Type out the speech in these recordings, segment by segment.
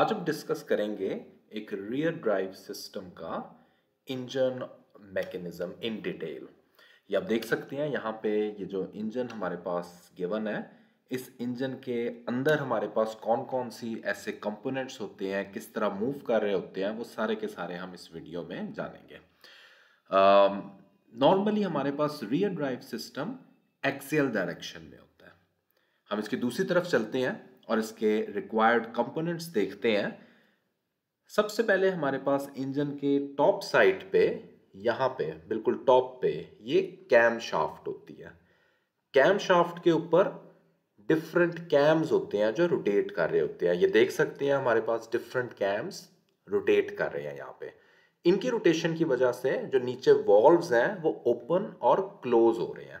आज हम डिस्कस करेंगे एक रियर ड्राइव सिस्टम का इंजन मैकेनिज्म इन डिटेल ये आप देख सकते हैं यहाँ पे ये जो इंजन हमारे पास गिवन है इस इंजन के अंदर हमारे पास कौन कौन सी ऐसे कंपोनेंट्स होते हैं किस तरह मूव कर रहे होते हैं वो सारे के सारे हम इस वीडियो में जानेंगे नॉर्मली uh, हमारे पास rear drive system axle direction में होता है हम इसकी दूसरी तरफ चलते हैं और इसके रिक्वायर्ड कंपोनेंट्स देखते हैं सबसे पहले हमारे पास इंजन के टॉप साइड पे यहाँ पे बिल्कुल टॉप पे ये कैम शाफ्ट होती है कैम शाफ्ट के ऊपर डिफरेंट कैम्स होते हैं जो रोटेट कर रहे होते हैं ये देख सकते हैं हमारे पास डिफरेंट कैम्स रोटेट कर रहे हैं यहाँ पे इनकी रोटेशन की वजह से जो नीचे वॉल्व्स हैं वो ओपन और क्लोज हो रहे हैं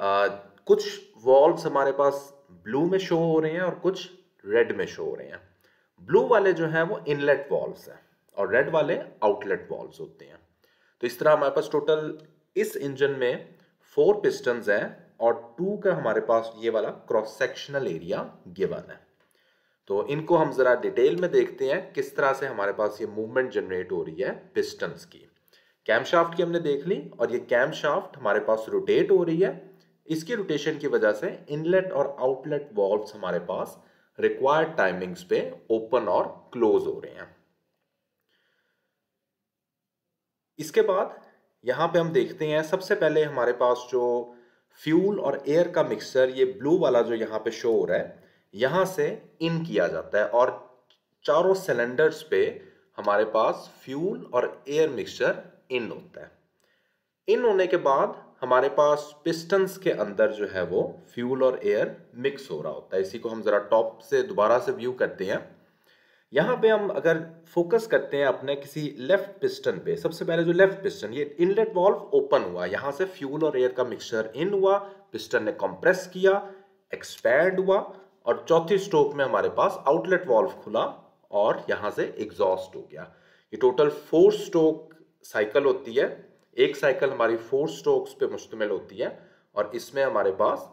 आ, कुछ वॉल्व्स हमारे पास ब्लू में शो हो रहे हैं और कुछ रेड में शो हो रहे हैं ब्लू वाले जो हैं वो इनलेट वॉल्व्स हैं और रेड वाले आउटलेट वॉल्व्स होते हैं तो इस तरह हमारे पास टोटल इस इंजन में फोर पिस्टन्स हैं और टू का हमारे पास ये वाला क्रॉस सेक्शनल एरिया गिवन है तो इनको हम ज़रा डिटेल में देखते हैं किस तरह से हमारे पास ये मूवमेंट जनरेट हो रही है पिस्टन्स की कैम की हमने देख ली और ये कैम हमारे पास रोटेट हो रही है इसके रोटेशन की वजह से इनलेट और आउटलेट वॉल्व हमारे पास रिक्वायर्ड टाइमिंग्स पे ओपन और क्लोज हो रहे हैं इसके बाद यहां पे हम देखते हैं सबसे पहले हमारे पास जो फ्यूल और एयर का मिक्सचर ये ब्लू वाला जो यहां पे शो हो रहा है यहां से इन किया जाता है और चारों सिलेंडर्स पे हमारे पास फ्यूल और एयर मिक्सचर इन होता है इन होने के बाद हमारे पास पिस्टन्स के अंदर जो है वो फ्यूल और एयर मिक्स हो रहा होता है इसी को हम ज़रा टॉप से दोबारा से व्यू करते हैं यहाँ पे हम अगर फोकस करते हैं अपने किसी लेफ्ट पिस्टन पे सबसे पहले जो लेफ्ट पिस्टन ये इनलेट वॉल्व ओपन हुआ यहाँ से फ्यूल और एयर का मिक्सचर इन हुआ पिस्टन ने कंप्रेस किया एक्सपैंड हुआ और चौथी स्ट्रोक में हमारे पास आउटलेट वॉल्व खुला और यहाँ से एग्जॉस्ट हो गया ये टोटल फोर स्ट्रोक साइकिल होती है एक साइकिल हमारी फोर स्ट्रोक्स पे मुश्तमिल होती है और इसमें हमारे पास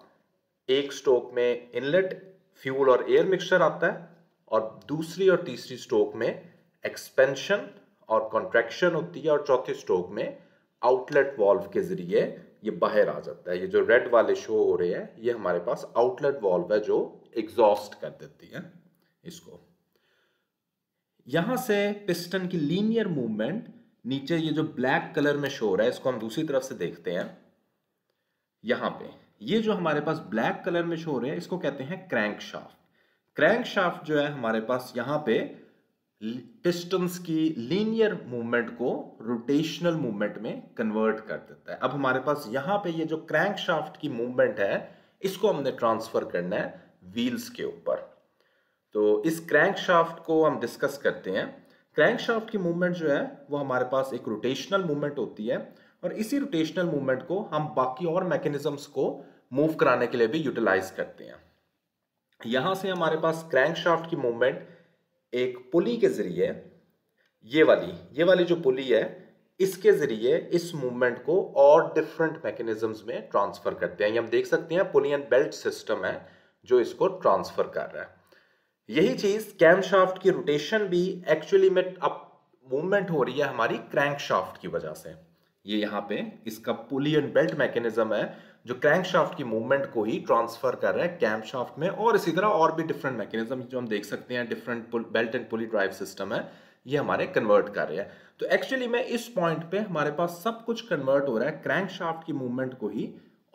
एक स्ट्रोक में इनलेट फ्यूल और एयर मिक्सचर आता है और दूसरी और तीसरी स्ट्रोक में एक्सपेंशन और कॉन्ट्रेक्शन होती है और चौथे स्ट्रोक में आउटलेट वॉल्व के ज़रिए ये बाहर आ जाता है ये जो रेड वाले शो हो रहे हैं ये हमारे पास आउटलेट वॉल्व है जो एग्जॉस्ट कर देती है इसको यहां से पिस्टन की लीनियर मूवमेंट नीचे ये जो ब्लैक कलर में शो हो रहा है इसको हम दूसरी तरफ से देखते हैं यहां पे ये जो हमारे पास ब्लैक कलर में शो हो रहे हैं इसको कहते हैं क्रैंक शाफ्ट क्रैंक शाफ्ट जो है हमारे पास यहां पे पिस्टन्स की लीनियर मूवमेंट को रोटेशनल मूवमेंट में कन्वर्ट कर देता है अब हमारे पास यहां पे ये जो क्रैंक शाफ्ट की मूवमेंट है इसको हमने ट्रांसफर करना है व्हील्स के ऊपर तो इस क्रैंक शाफ्ट को हम डिस्कस करते हैं क्रैंकशाफ्ट की मूवमेंट जो है वो हमारे पास एक रोटेशनल मूवमेंट होती है और इसी रोटेशनल मूवमेंट को हम बाकी और मैकेनिज्म्स को मूव कराने के लिए भी यूटिलाइज करते हैं यहां से हमारे पास क्रैंकशाफ्ट की मूवमेंट एक पुली के जरिए ये वाली ये वाली जो पुली है इसके जरिए इस मूवमेंट को और डिफरेंट मैकेनिज्म्स में ट्रांसफर करते हैं ये हम देख सकते हैं पुली एंड बेल्ट सिस्टम है जो इसको ट्रांसफर कर रहा है यही चीज कैमशाफ्ट की रोटेशन भी एक्चुअली में अप मूवमेंट हो रही है हमारी क्रैंकशाफ्ट की वजह से ये यहाँ पे इसका पुलियन एंड बेल्ट मैकेनिज्म है जो क्रैंकशाफ्ट की मूवमेंट को ही ट्रांसफर कर रहा है कैमशाफ्ट में और इसी तरह और भी डिफरेंट मैकेनिज्म जो हम देख सकते हैं different belt and pulley drive system है ये हमारे कन्वर्ट कर रहे हैं तो एक्चुअली में इस पॉइंट पे हमारे पास सब कुछ कन्वर्ट हो रहा है क्रैंकशाफ्ट की मूवमेंट को ही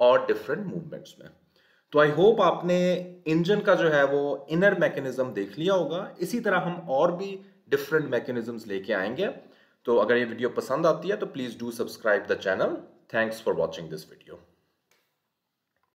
और डिफरेंट मूवमेंट्स में तो आई होप आपने इंजन का जो है वो इनर मैकेनिज्म देख लिया होगा इसी तरह हम और भी डिफरेंट मैकेनिज्म्स लेके आएंगे तो अगर ये वीडियो पसंद आती है तो please do subscribe the channel thanks for watching this video